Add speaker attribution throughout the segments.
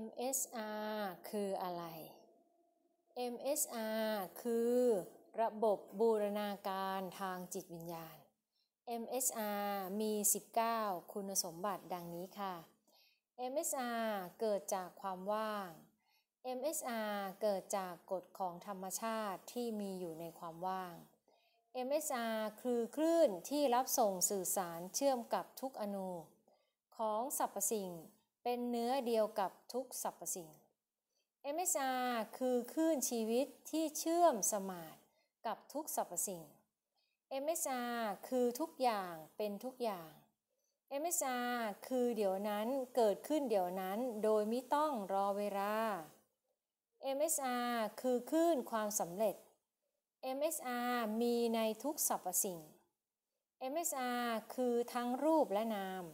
Speaker 1: MSR คืออะไร MSR คือ ระบบบูรณาการทางจิตวิญญาณ MSR มี 19 คุณสมบัติดังนี้ค่ะ MSR เกิดจากความว่าง MSR เกิดจากกฎของธรรมชาติที่มีอยู่ในความว่าง MSR คือคลื่นที่รับส่งสื่อสารเชื่อมกับทุกอนูของสรรพสิ่งเป็นเนื้อเดียวกับทุกสรรพสิ่ง MSR คือคลื่นชีวิตที่เชื่อมสมานกับทุกสรรพสิ่ง MSR คือทุกอย่างเป็นทุกอย่าง MSR คือเดี๋ยวนั้นเกิดขึ้นเดี๋ยวนั้นโดยไม่ต้องรอเวลา MSR คือคลื่นความสำเร็จ MSR มีในทุกสรรพสิ่ง MSR คือทั้งรูปและนาม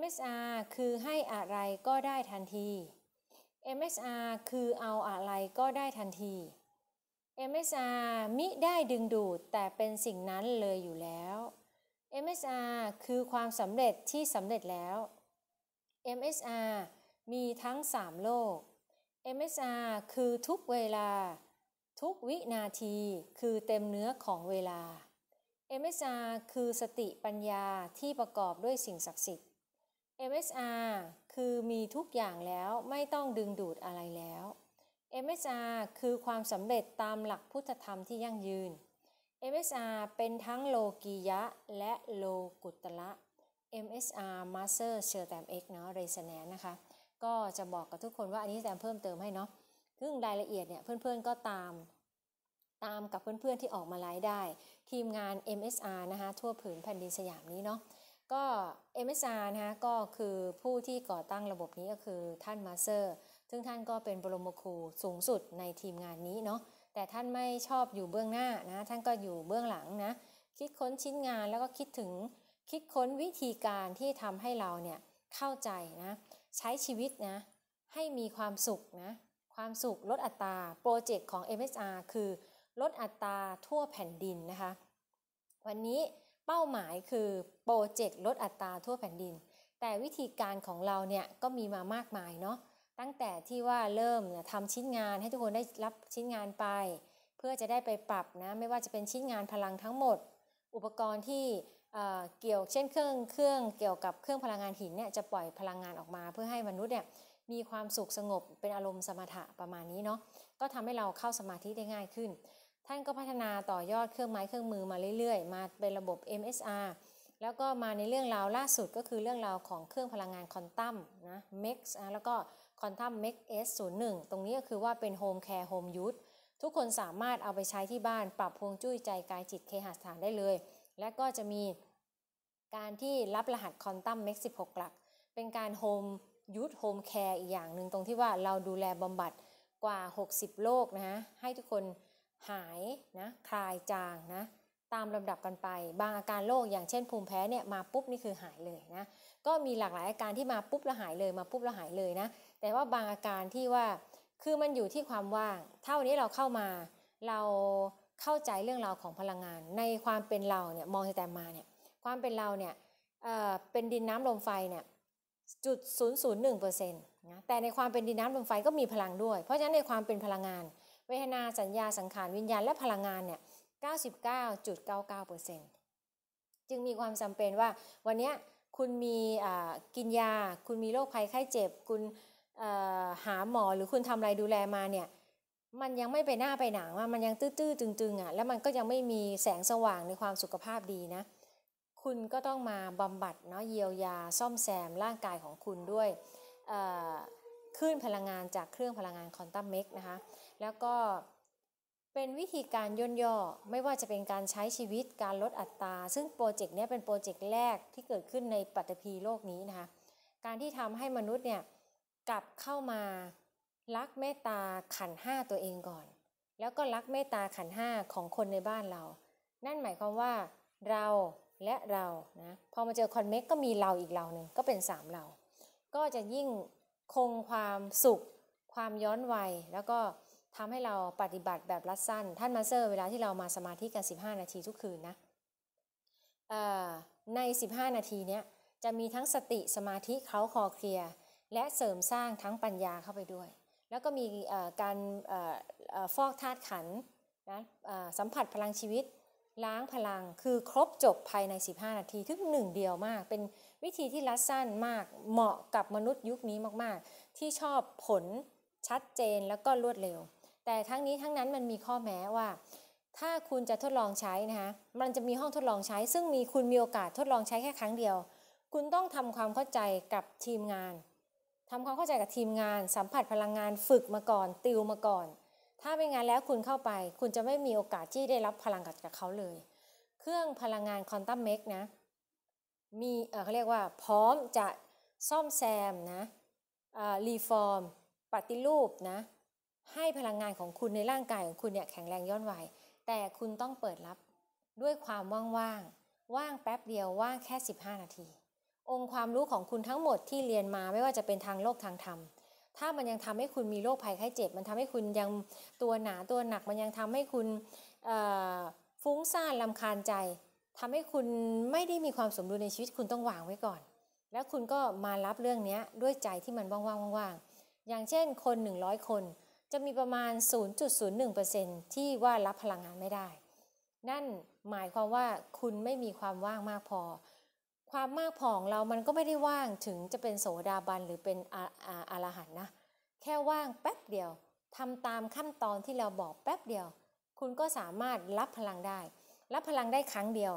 Speaker 1: MSR คือให้อะไรก็ได้ทันที MSR คือเอาอะไรก็ได้ทันที MSR มิได้ดึงดูดแต่เป็นสิ่งนั้นเลยอยู่แล้ว MSR คือความสำเร็จที่สำเร็จแล้ว MSR มีทั้ง 3 โลก MSR คือทุกเวลา ทุกวินาทีคือเต็มเนื้อของเวลา MSR คือสติปัญญาที่ประกอบด้วยสิ่งศักดิ์สิทธิ์ MSR คือมีทุกอย่างแล้วไม่ต้องดึงดูดอะไรแล้ว MSR คือความสำเร็จตามหลักพุทธธรรมที่ยั่งยืน MSR เป็นทั้งโลกียะและโลกุตละ MSR Master เช e r t แตมเอกเนาะเรสแนนนะคะ ก็จะบอกกับทุกคนว่าอันนี้แตมเพิ่มเติมให้เนาะ ซึ่งรายละเอียดเนี่ย เพื่อนๆ ก็ตาม ตามกับเพื่อนๆ ที่ออกมาไลฟ์ได้ ทีมงาน MSR นะคะทั่วผืนแผ่นดินสยามนี้เนาะก็เอ m ซานะคะก็คือผู้ที่ก่อตั้งระบบนี้ก็คือท่านมาเซอร์ซึ่งท่านก็เป็นบรมครูสูงสุดในทีมงานนี้เนาะ แต่ท่านไม่ชอบอยู่เบื้องหน้านะ ท่านก็อยู่เบื้องหลังนะ คิดค้นชิ้นงานแล้วก็คิดถึงคิดค้นวิธีการที่ทำให้เราเนี่ย เข้าใจนะ ใช้ชีวิตนะ ให้มีความสุขนะ ความสุขลดอัตราโปรเจกต์ของ MSR คือลดอัตราทั่วแผ่นดินนะคะ วันนี้เป้าหมายคือโปรเจกต์ลดอัตราทั่วแผ่นดิน แต่วิธีการของเราเนี่ยก็มีมามากมายเนาะตั้งแต่ที่ว่าเริ่มทำชิ้นงานให้ทุกคนได้รับชิ้นงานไป เพื่อจะได้ไปปรับนะไม่ว่าจะเป็นชิ้นงานพลังทั้งหมด อุปกรณ์ที่เกี่ยวเช่นเครื่องเครื่องเกี่ยวกับเครื่องพลังงานหินเนี่ยจะปล่อยพลังงานออกมา เพื่อให้มนุษย์เนี่ยมีความสุขสงบเป็นอารมณ์สมถะประมาณนี้เนาะก็ทำให้เราเข้าสมาธิได้ง่ายขึ้นท่านก็พัฒนาต่อยอดเครื่องไม้เครื่องมือมาเรื่อยๆ มาเป็นระบบ MSR แล้วก็มาในเรื่องราวล่าสุดก็คือเรื่องราวของเครื่องพลังงานคอนตัมนะ MEX แล้วก็คอนตัม MEX S01 ตรงนี้ก็คือว่าเป็นโฮมแคร์โฮมยูททุกคนสามารถเอาไปใช้ที่บ้านปรับพวงจุ้ยใจกายจิตเคหสถานได้เลย และก็จะมีการที่รับรหัสคอนตัม MEX 16 หลัก เป็นการโฮมยูทโฮมแคร์อีกอย่างหนึ่งตรงที่ว่าเราดูแลบำบัดกว่า 60โรคนะฮะให้ทุกคนหายนะคลายจางนะตามลำดับกันไป บางอาการโรคอย่างเช่นภูมิแพ้เนี่ยมาปุ๊บนี่คือหายเลยนะก็มีหลากหลายอาการที่มาปุ๊บแล้วหายเลยมาปุ๊บแล้วหายเลยนะแต่ว่าบางอาการที่ว่าคือมันอยู่ที่ความว่างเท่านี้เราเข้ามาเราเข้าใจเรื่องราวของพลังงาน ในความเป็นเราเนี่ยมองแต่มาเนี่ยความเป็นเราเนี่ยเออ่เป็นดินน้ำลมไฟเนี่ยจุดศูนย์ศูนย์หนึ่งเปอร์เซ็นต์นะแต่ในความเป็นดินน้ำลมไฟก็มีพลังด้วยเพราะฉะนั้นในความเป็นพลังงานเวทนาสัญญาสังขาร วิญญาณ และพลังงานเนี่ย99.99%จึงมีความจำเป็นว่าวันนี้คุณมีกินยา คุณมีโรคภัยไข้เจ็บ คุณหาหมอหรือคุณทำอะไรดูแลมาเนี่ยมันยังไม่ไปหน้าไปหนังว่ามันยังตื้อๆจึงๆอ่ะแล้วมันก็ยังไม่มีแสงสว่างในความสุขภาพดีนะคุณก็ต้องมาบำบัดเนาะเยียวยาซ่อมแซม ร่างกายของคุณด้วยคลื่นพลังงานจากเครื่องพลังงานคอนตัมเมกนะคะ แล้วก็เป็นวิธีการย่นย่อไม่ว่าจะเป็นการใช้ชีวิตการลดอัตรา ซึ่งโปรเจกต์นี้เป็นโปรเจกต์แรกที่เกิดขึ้นในปัตภีโลกนี้นะคะ การที่ทำให้มนุษย์เนี่ยกลับเข้ามารักเมตตาขันห้าตัวเองก่อน แล้วก็รักเมตตาขันห้าของคนในบ้านเรา นั่นหมายความว่าเราและเรา นะ พอมาเจอคอนเมกก็มีเราอีกเราหนึ่งก็เป็น 3 เรา ก็จะยิ่งคงความสุขความย้อนวัยแล้วก็ทำให้เราปฏิบัติแบบรัดสั้น ท่านมาสเตอร์เวลาที่เรามาสมาธิกัน 15 นาทีทุกคืนนะใน 15 นาทีเนี้ยจะมีทั้งสติสมาธิเขาคอเคลียร์ และเสริมสร้างทั้งปัญญาเข้าไปด้วย แล้วก็มีการฟอกธาตุขันนะสัมผัสพลังชีวิตล้างพลังคือครบจบภายใน 15 นาทีทึอหนึ่งเดียวมาก เป็นวิธีที่รัดสั้นมากเหมาะกับมนุษย์ยุคนี้มาก ๆ ที่ชอบผลชัดเจนแล้วก็รวดเร็ว แต่ทั้งนี้ทั้งนั้นมันมีข้อแม้ว่า ถ้าคุณจะทดลองใช้นะคะมันจะมีห้องทดลองใช้ ซึ่งมีคุณมีโอกาสทดลองใช้แค่ครั้งเดียว คุณต้องทำความเข้าใจกับทีมงาน ทำความเข้าใจกับทีมงาน สัมผัสพลังงานฝึกมาก่อนติวมาก่อน ถ้าไม่งั้นแล้วคุณเข้าไป คุณจะไม่มีโอกาสที่ได้รับพลังกับเขาเลยเครื่องพลังงานคอนตัมเมกนะมีเขาเรียกว่าพร้อมจะซ่อมแซมนะรีฟอร์มปฏิรูปนะให้พลังงานของคุณในร่างกายของคุณเนี่ยแข็งแรงย้อนวัยแต่คุณต้องเปิดรับด้วยความว่างๆว่างแป๊บเดียวว่างแค่ 15 นาที องค์ความรู้ของคุณทั้งหมดที่เรียนมาไม่ว่าจะเป็นทางโลกทางธรรม ถ้ามันยังทำให้คุณมีโรคภัยไข้เจ็บมันทำให้คุณยังตัวหนาตัวหนักมันยังทำให้คุณฟุ้งซ่านลำคาญใจทำให้คุณไม่ได้มีความสมดุลในชีวิตคุณต้องวางไว้ก่อน แล้วคุณก็มารับเรื่องนี้ด้วยใจที่มันว่างๆๆ อย่างเช่นคน 100 คนจะมีประมาณ 0.01%ที่ว่ารับพลังงานไม่ได้ นั่นหมายความว่าคุณไม่มีความว่างมากพอ ความมากพอของเรามันก็ไม่ได้ว่างถึงจะเป็นโสดาบันหรือเป็นอาาหันนะแค่ว่างแป๊บเดียวทำตามขั้นตอนที่เราบอกแป๊บเดียวคุณก็สามารถรับพลังได้ รับพลังได้ครั้งเดียว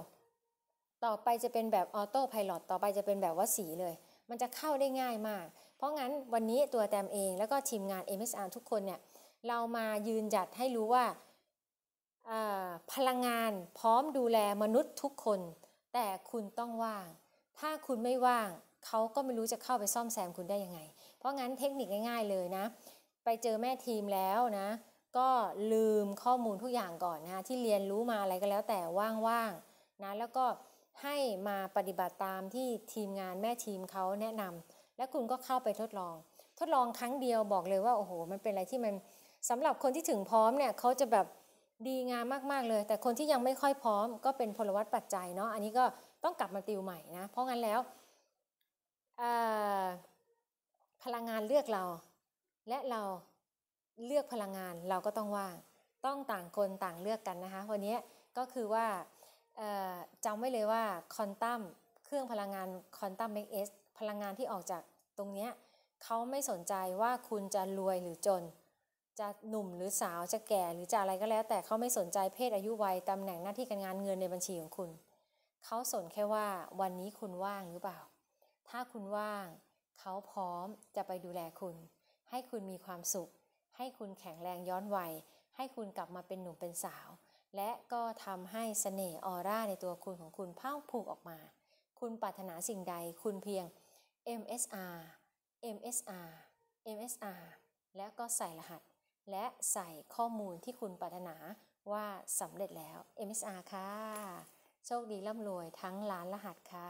Speaker 1: ต่อไปจะเป็นแบบออโต้พายโต่อไปจะเป็นแบบว่าสีเลย มันจะเข้าได้ง่ายมาก เพราะงั้นวันนี้ตัวแตมเอง แล้วก็ทีมงาน MSR ทุกคนเนี่ย เรามายืนหยัดให้รู้ว่าพลังงานพร้อมดูแลมนุษย์ทุกคน แต่คุณต้องว่าง ถ้าคุณไม่ว่าง เขาก็ไม่รู้จะเข้าไปซ่อมแซมคุณได้ยังไง เพราะงั้นเทคนิคง่ายๆ เลยนะ ไปเจอแม่ทีมแล้วนะก็ลืมข้อมูลทุกอย่างก่อนนะคะที่เรียนรู้มาอะไรก็แล้ว แต่ว่างๆนะแล้วก็ให้มาปฏิบัติตามที่ทีมงานแม่ทีมเขาแนะนำ และคุณก็เข้าไปทดลอง ทดลองครั้งเดียวบอกเลยว่าโอ้โหมันเป็นอะไรที่มันสำหรับคนที่ถึงพร้อมเนี่ยเขาจะแบบดีงามมากๆเลย แต่คนที่ยังไม่ค่อยพร้อม ก็เป็นพลวัตปัจจัยเนาะอันนี้ก็ต้องกลับมาติวใหม่นะเพราะงั้นแล้วพลังงานเลือกเรา และเราเลือกพลังงานเราก็ต้องว่างต้องต่างคนต่างเลือกกันนะคะวันนี้ก็คือว่าจำไว้เลยว่าคอนตัมเครื่องพลังงานคอนตัมเมกเอสพลังงานที่ออกจากตรงนี้เขาไม่สนใจว่าคุณจะรวยหรือจน จะหนุ่มหรือสาวจะแก่หรือจะอะไรก็แล้ว แต่เขาไม่สนใจเพศอายุวัยตำแหน่งหน้าที่การงานเงินในบัญชีของคุณเขาสนแค่ว่าวันนี้คุณว่างหรือเปล่า ถ้าคุณว่างเขาพร้อมจะไปดูแลคุณ ให้คุณมีความสุขให้คุณแข็งแรงย้อนวัยให้คุณกลับมาเป็นหนุ่มเป็นสาว และก็ทำให้สเสน่ห์ออร่าในตัวคุณของคุณเพ่าผูกออกมา คุณปรารถนาสิ่งใดคุณเพียง MSR MSR MSR และก็ใส่รหัส และใส่ข้อมูลที่คุณปรารถนาว่าสำเร็จแล้ว MSR ค่ะ โชคดีร่ำรวยทั้งล้านรหัสค่ะ